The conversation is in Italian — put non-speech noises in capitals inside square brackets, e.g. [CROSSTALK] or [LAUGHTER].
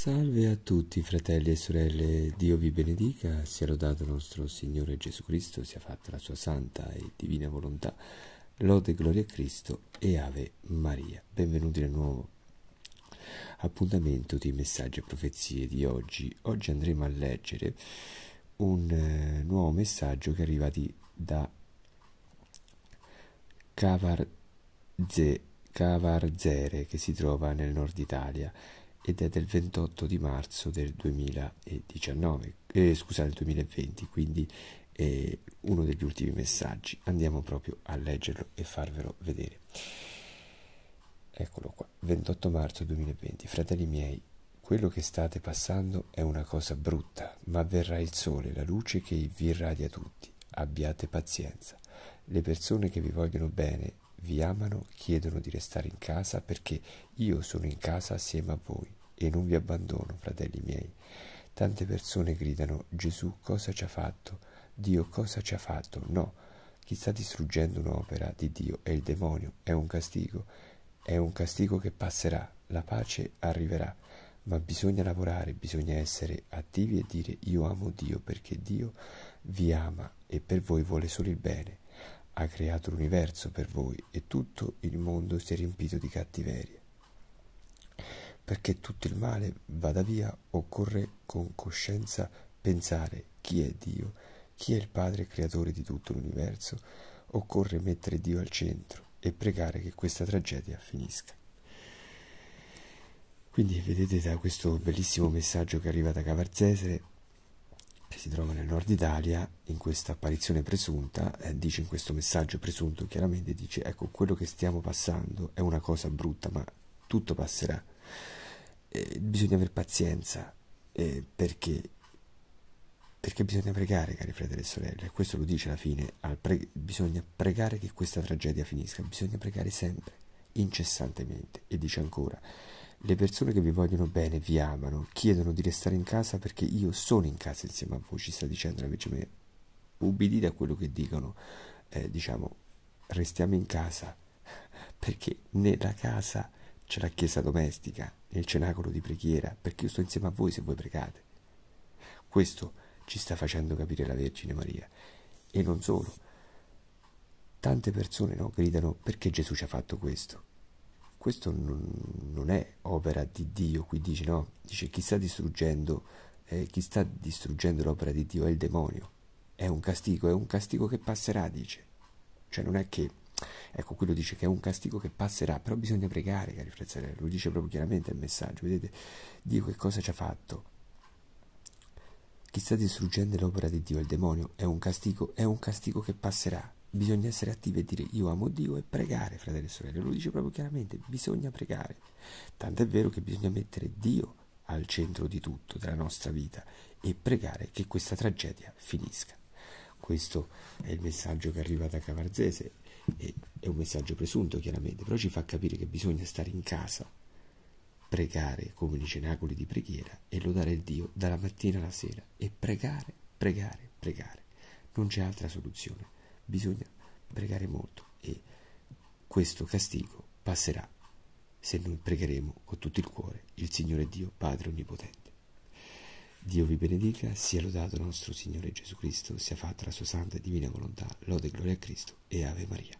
Salve a tutti fratelli e sorelle, Dio vi benedica, sia lodato il nostro Signore Gesù Cristo, sia fatta la sua santa e divina volontà, lode, e gloria a Cristo e Ave Maria. Benvenuti nel nuovo appuntamento di messaggi e profezie di oggi. Oggi andremo a leggere un eh, nuovo messaggio che arriva di, da Cavarze, Cavarzere che si trova nel nord Italia ed è del 28 di marzo del 2019, eh, scusate, 2020, quindi è uno degli ultimi messaggi. Andiamo proprio a leggerlo e farvelo vedere. Eccolo qua, 28 marzo 2020. Fratelli miei, quello che state passando è una cosa brutta, ma verrà il sole, la luce che vi irradia tutti. Abbiate pazienza. Le persone che vi vogliono bene vi amano, chiedono di restare in casa perché io sono in casa assieme a voi e non vi abbandono, fratelli miei. Tante persone gridano Gesù cosa ci ha fatto? Dio cosa ci ha fatto? No, chi sta distruggendo un'opera di Dio è il demonio, è un castigo, è un castigo che passerà, la pace arriverà, ma bisogna lavorare, bisogna essere attivi e dire io amo Dio perché Dio vi ama e per voi vuole solo il bene ha creato l'universo per voi e tutto il mondo si è riempito di cattiverie. Perché tutto il male vada via occorre con coscienza pensare chi è Dio, chi è il Padre creatore di tutto l'universo, occorre mettere Dio al centro e pregare che questa tragedia finisca. Quindi vedete da questo bellissimo messaggio che arriva da Cavarzese si trova nel nord Italia, in questa apparizione presunta, eh, dice in questo messaggio presunto chiaramente, dice ecco quello che stiamo passando è una cosa brutta, ma tutto passerà. Eh, bisogna avere pazienza, eh, perché? Perché bisogna pregare, cari fratelli e sorelle, e questo lo dice alla fine, al pre bisogna pregare che questa tragedia finisca, bisogna pregare sempre, incessantemente, e dice ancora, le persone che vi vogliono bene, vi amano, chiedono di restare in casa perché io sono in casa insieme a voi, ci sta dicendo la Vergine Maria. Ubbidite a quello che dicono, eh, diciamo, restiamo in casa [LAUGHS] perché nella casa c'è la chiesa domestica, nel cenacolo di preghiera, perché io sto insieme a voi se voi pregate. Questo ci sta facendo capire la Vergine Maria. E non solo. Tante persone no, gridano perché Gesù ci ha fatto questo questo non, non è opera di Dio, qui dice no, dice chi sta distruggendo, eh, chi sta distruggendo l'opera di Dio è il demonio, è un castigo, è un castigo che passerà, dice, cioè non è che, ecco quello dice che è un castigo che passerà, però bisogna pregare, cari fratelli, lo dice proprio chiaramente il messaggio, vedete, Dio che cosa ci ha fatto? Chi sta distruggendo l'opera di Dio è il demonio, è un castigo, è un castigo che passerà. Bisogna essere attivi e dire io amo Dio e pregare, fratelli e sorelle, lo dice proprio chiaramente, bisogna pregare. Tant'è vero che bisogna mettere Dio al centro di tutto, della nostra vita, e pregare che questa tragedia finisca. Questo è il messaggio che arriva da Cavarzese, è un messaggio presunto chiaramente, però ci fa capire che bisogna stare in casa, pregare come nei cenacoli di preghiera e lodare il Dio dalla mattina alla sera e pregare, pregare, pregare. Non c'è altra soluzione bisogna pregare molto e questo castigo passerà se noi pregheremo con tutto il cuore il Signore Dio Padre Onnipotente. Dio vi benedica, sia lodato nostro Signore Gesù Cristo, sia fatta la sua santa e divina volontà, lode e gloria a Cristo e Ave Maria.